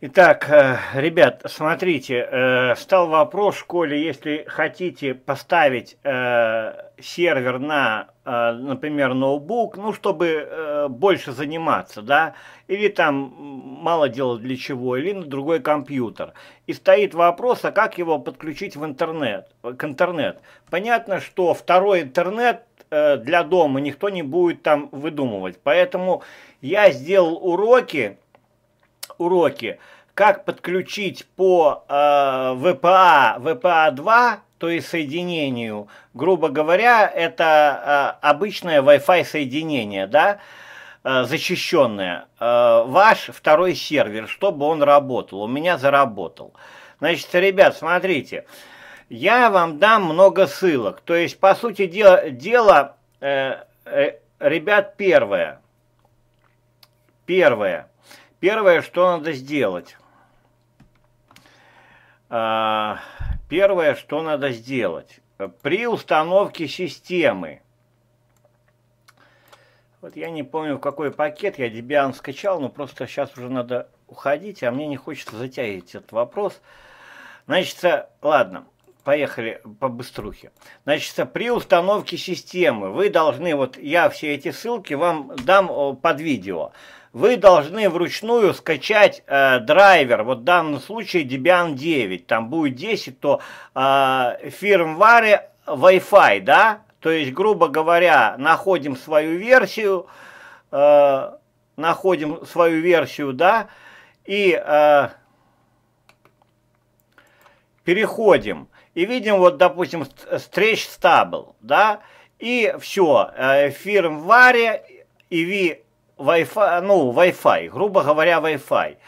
Итак, э, ребят, смотрите, э, стал вопрос в школе, если хотите поставить э, сервер на, например, ноутбук, ну, чтобы больше заниматься, да, или там мало делать для чего, или на другой компьютер. И стоит вопрос, а как его подключить в интернет, к интернет. Понятно, что второй интернет для дома никто не будет там выдумывать, поэтому я сделал уроки, уроки, как подключить по э, VPA, VPA2, то есть соединению, грубо говоря, это э, обычное Wi-Fi соединение, да, э, защищенное, э, ваш второй сервер, чтобы он работал, у меня заработал. Значит, ребят, смотрите, я вам дам много ссылок, то есть, по сути дела, дело э, э, ребят, первое, первое, Первое, что надо сделать. А, первое, что надо сделать. При установке системы. Вот я не помню, в какой пакет я Debian скачал, но просто сейчас уже надо уходить, а мне не хочется затягивать этот вопрос. Значит, ладно, поехали по быструхе. Значит, при установке системы вы должны, вот я все эти ссылки вам дам э, под видео вы должны вручную скачать э, драйвер, вот в данном случае Debian 9, там будет 10, то э, фирмвары Wi-Fi, да, то есть, грубо говоря, находим свою версию, э, находим свою версию, да, и э, переходим, и видим, вот, допустим, Stretch Stable, да, и все, э, фирмваре и Wi-Fi, ну, Wi-Fi, грубо говоря, Wi-Fi.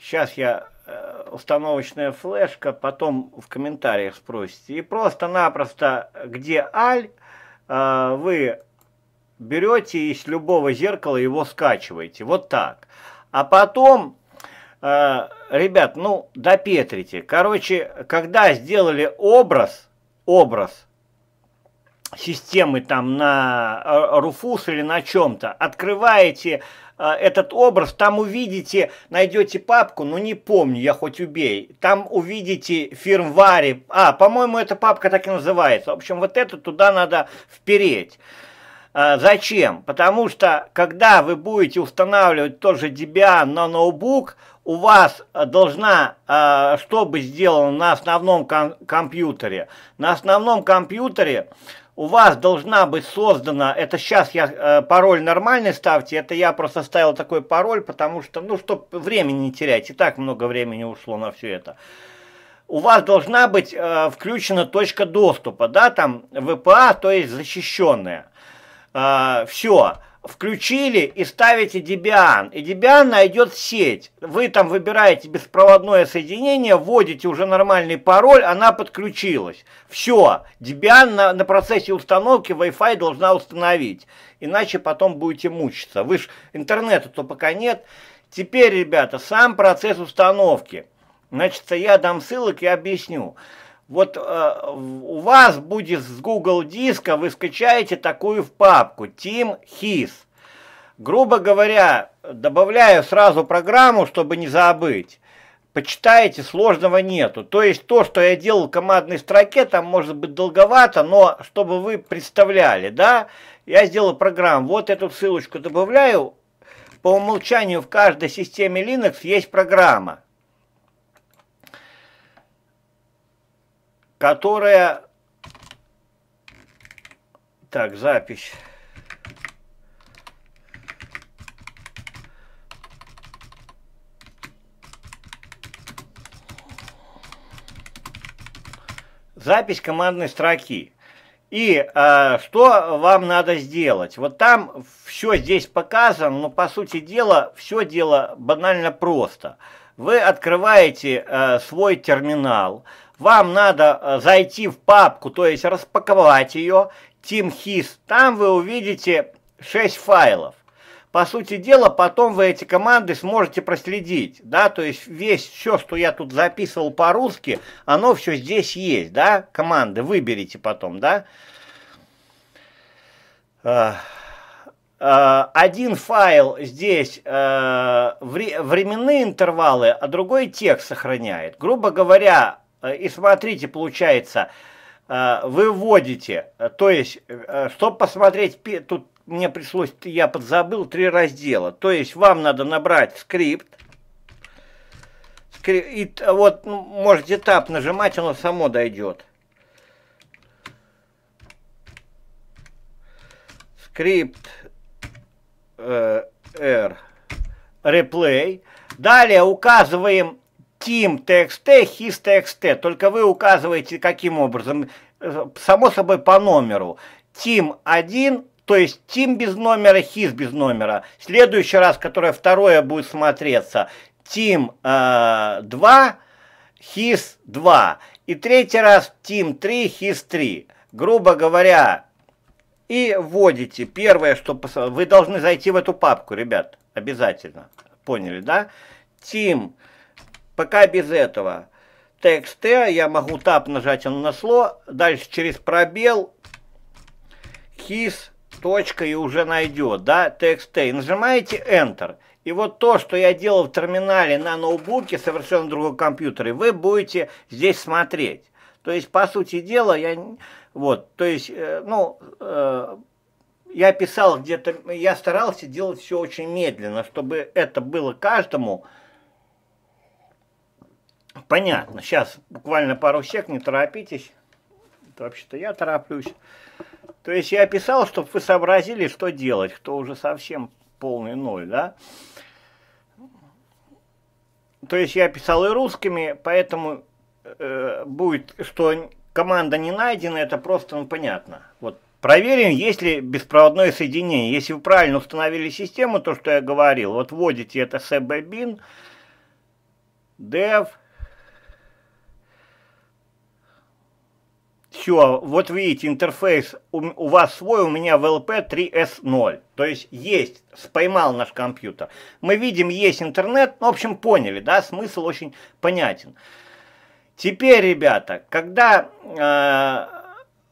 Сейчас я э, установочная флешка, потом в комментариях спросите. И просто-напросто, где аль, э, вы берете из любого зеркала его скачиваете. Вот так. А потом, э, ребят, ну, допетрите. Короче, когда сделали образ, образ, системы там на э, Руфус или на чем-то, открываете э, этот образ, там увидите, найдете папку, ну не помню, я хоть убей, там увидите фирмвари, а, по-моему, эта папка так и называется, в общем, вот это туда надо впереть. Э, зачем? Потому что, когда вы будете устанавливать тот же Debian на ноутбук, у вас должна, что быть сделано на основном ком компьютере? На основном компьютере у вас должна быть создана, это сейчас я э, пароль нормальный ставьте, это я просто ставил такой пароль, потому что, ну, чтобы времени не терять, и так много времени ушло на все это. У вас должна быть э, включена точка доступа, да, там ВПА, то есть защищенная. Э, все. Все включили и ставите Debian, и Debian найдет сеть. Вы там выбираете беспроводное соединение, вводите уже нормальный пароль, она подключилась. Все, Debian на, на процессе установки Wi-Fi должна установить, иначе потом будете мучиться. Вы ж интернета-то пока нет. Теперь, ребята, сам процесс установки. Значит, я дам ссылок и объясню вот э, у вас будет с Google диска, вы скачаете такую в папку Team His. Грубо говоря, добавляю сразу программу, чтобы не забыть. Почитайте, сложного нету. То есть то, что я делал в командной строке, там может быть долговато, но чтобы вы представляли, да, я сделал программу. Вот эту ссылочку добавляю. По умолчанию в каждой системе Linux есть программа. которая... Так, запись. Запись командной строки. И э, что вам надо сделать? Вот там все здесь показано, но по сути дела, все дело банально просто – вы открываете э, свой терминал, вам надо э, зайти в папку, то есть распаковать ее, TeamHis, там вы увидите 6 файлов. По сути дела, потом вы эти команды сможете проследить, да, то есть весь, все, что я тут записывал по-русски, оно все здесь есть, да, команды выберите потом, да. Э, Э, один файл здесь э, временные интервалы, а другой текст сохраняет. Грубо говоря, э, и смотрите, получается, э, вы вводите, э, то есть, э, чтобы посмотреть, тут мне пришлось, я подзабыл, три раздела. То есть вам надо набрать скрипт, скрип, и вот ну, можете тап нажимать, оно само дойдет. скрипт R э, replay. Далее указываем team txt, his txt. Только вы указываете каким образом? Э, само собой по номеру. Team 1, то есть team без номера, his без номера. следующий раз, которое второе будет смотреться, team э, 2, his 2. И третий раз team 3, his 3. Грубо говоря, и вводите первое, что вы должны зайти в эту папку, ребят, обязательно. Поняли, да? Team. Пока без этого. TXT, я могу тап нажать, на нашло. Дальше через пробел. His. Точка и уже найдет, да, TXT. И нажимаете Enter. И вот то, что я делал в терминале на ноутбуке, совершенно другом компьютере, вы будете здесь смотреть. То есть, по сути дела, я вот, то есть, э, ну, э, я писал где-то, я старался делать все очень медленно, чтобы это было каждому понятно. Сейчас буквально пару сек, не торопитесь. Вообще-то я тороплюсь. То есть я писал, чтобы вы сообразили, что делать, кто уже совсем полный ноль, да? То есть я писал и русскими, поэтому э, будет, что команда не найдена, это просто ну, понятно. Вот Проверим, есть ли беспроводное соединение. Если вы правильно установили систему, то, что я говорил, вот вводите это cbbin, dev, все, вот видите, интерфейс у, у вас свой, у меня VLP3S0. То есть есть, споймал наш компьютер. Мы видим, есть интернет, ну, в общем, поняли, да, смысл очень понятен. Теперь, ребята, когда Э,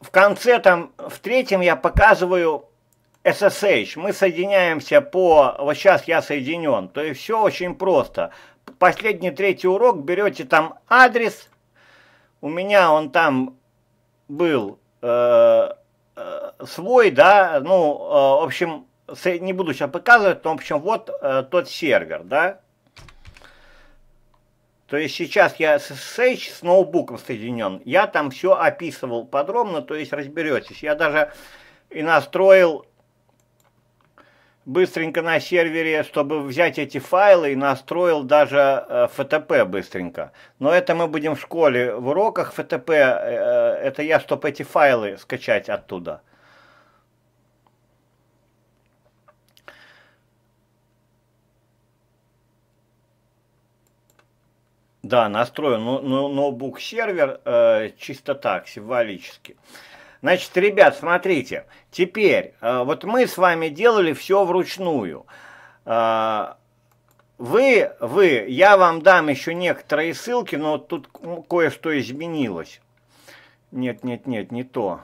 в конце там, в третьем я показываю SSH. Мы соединяемся по, вот сейчас я соединен. То есть все очень просто. Последний третий урок берете там адрес. У меня он там был э, э, свой, да, ну, э, в общем, не буду сейчас показывать, но, в общем, вот э, тот сервер, да, то есть сейчас я с SSH с ноутбуком соединен. Я там все описывал подробно, то есть разберетесь. Я даже и настроил быстренько на сервере, чтобы взять эти файлы, и настроил даже э, FTP быстренько. Но это мы будем в школе в уроках FTP, э, э, это я, чтобы эти файлы скачать оттуда. Да, настроен но, но, ноутбук-сервер э, чисто так, символически. Значит, ребят, смотрите, теперь, э, вот мы с вами делали все вручную. Э, вы, вы, я вам дам еще некоторые ссылки, но тут кое-что изменилось. Нет, нет, нет, не то.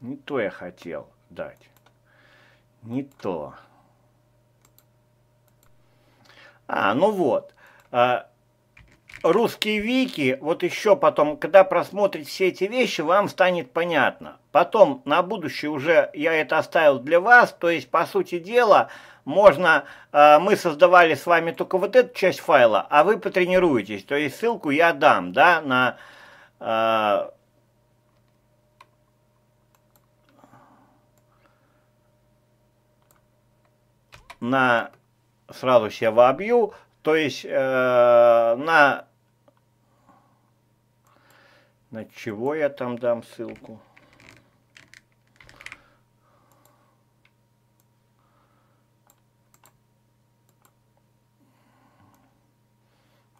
Не то я хотел дать. Не то. А, ну вот. А, русские вики, вот еще потом, когда просмотрите все эти вещи, вам станет понятно. Потом, на будущее уже я это оставил для вас, то есть, по сути дела, можно, э, мы создавали с вами только вот эту часть файла, а вы потренируетесь, то есть ссылку я дам, да, на... Э, на сразу себя вобью, то есть э, на на чего я там дам ссылку.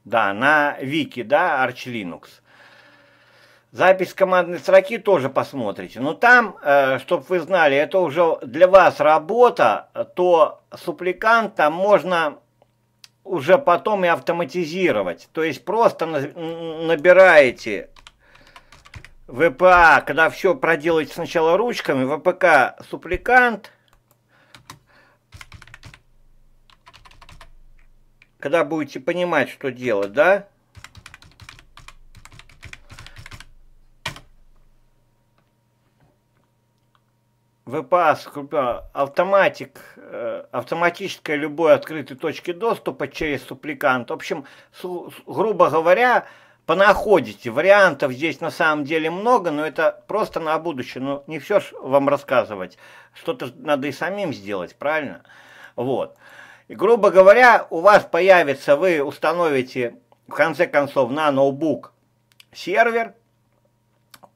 Да, на Вики, да, Arch Linux. Запись командной строки тоже посмотрите. Но там, э, чтобы вы знали, это уже для вас работа, то супликант можно уже потом и автоматизировать. То есть просто набираете ВПА, когда все проделать сначала ручками, ВПК супликант, когда будете понимать, что делать, да? ВПА, автоматик, э, автоматическая любой открытой точки доступа через супликант. В общем, грубо говоря, понаходите. Вариантов здесь на самом деле много, но это просто на будущее. Ну, не все ж вам рассказывать. Что-то надо и самим сделать, правильно? Вот. И, грубо говоря, у вас появится, вы установите, в конце концов, на ноутбук сервер,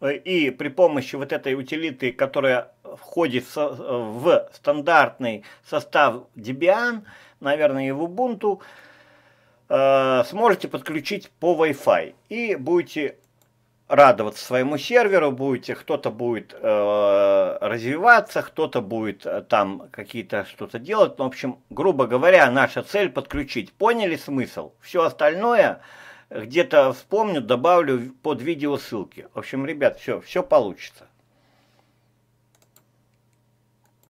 э, и при помощи вот этой утилиты, которая входит в стандартный состав Debian, наверное, и в Ubuntu, Э, сможете подключить по Wi-Fi и будете радоваться своему серверу, будете, кто-то будет э, развиваться, кто-то будет э, там какие-то что-то делать. Ну, в общем, грубо говоря, наша цель подключить. Поняли смысл? Все остальное где-то вспомню, добавлю под видео ссылки. В общем, ребят, все, все получится.